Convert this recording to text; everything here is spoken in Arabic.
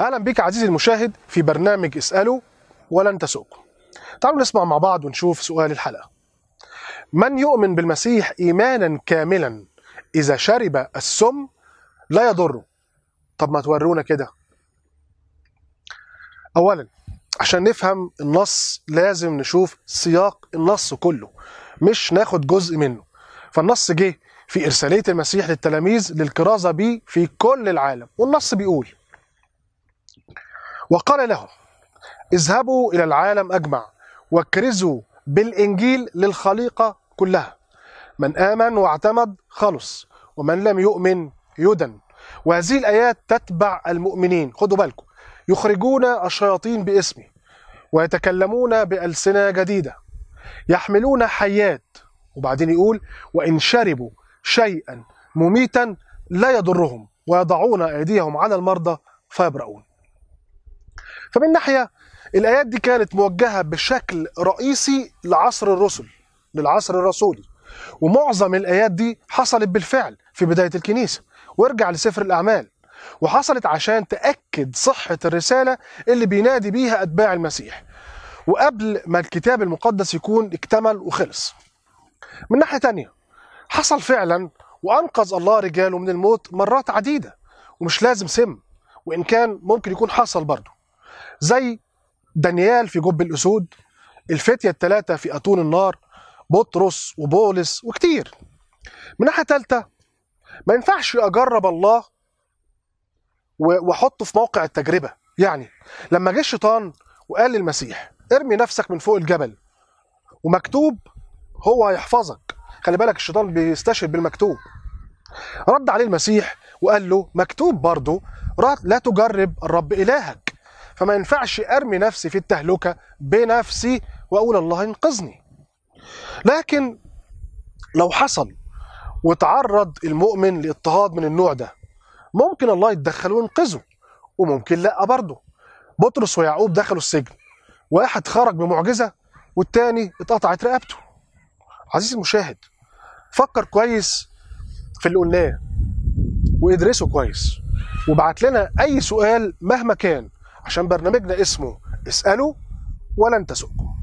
اهلا بيك عزيزي المشاهد في برنامج اساله ولن تسؤكم تعالوا نسمع مع بعض ونشوف سؤال الحلقه من يؤمن بالمسيح ايمانا كاملا اذا شرب السم لا يضره طب ما تورونا كده اولا عشان نفهم النص لازم نشوف سياق النص كله مش ناخد جزء منه فالنص جه في إرسالية المسيح للتلاميذ للكرازة بيه في كل العالم والنص بيقول وقال لهم اذهبوا إلى العالم أجمع واكرزوا بالإنجيل للخليقة كلها من آمن واعتمد خلص ومن لم يؤمن يدن وهذه الآيات تتبع المؤمنين خدوا بالكم يخرجون الشياطين باسمي ويتكلمون بألسنة جديدة يحملون حيات وبعدين يقول وإن شربوا شيئا مميتا لا يضرهم ويضعون أيديهم على المرضى فيبرؤون فمن ناحيه الايات دي كانت موجهه بشكل رئيسي لعصر الرسل للعصر الرسولي ومعظم الايات دي حصلت بالفعل في بدايه الكنيسه وارجع لسفر الاعمال وحصلت عشان تاكد صحه الرساله اللي بينادي بيها اتباع المسيح وقبل ما الكتاب المقدس يكون اكتمل وخلص من ناحيه تانية حصل فعلا وانقذ الله رجاله من الموت مرات عديده ومش لازم سم وان كان ممكن يكون حصل برضه زي دانيال في جب الأسود الفتية الثلاثة في أتون النار بطرس وبولس وكتير من ناحية ثالثة ما ينفعش أجرب الله وأحطه في موقع التجربة يعني لما جه الشيطان وقال للمسيح ارمي نفسك من فوق الجبل ومكتوب هو هيحفظك خلي بالك الشيطان بيستشهد بالمكتوب رد عليه المسيح وقال له مكتوب برضه لا تجرب الرب إلهك فما ينفعش ارمي نفسي في التهلكه بنفسي واقول الله انقذني لكن لو حصل وتعرض المؤمن لاضطهاد من النوع ده ممكن الله يتدخل وينقذه وممكن لا برضه بطرس ويعقوب دخلوا السجن واحد خرج بمعجزه والتاني اتقطعت رقبته عزيزي المشاهد فكر كويس في اللي قلناه وادرسه كويس وابعت لنا اي سؤال مهما كان عشان برنامجنا اسمه اسألوا ولن تسؤكم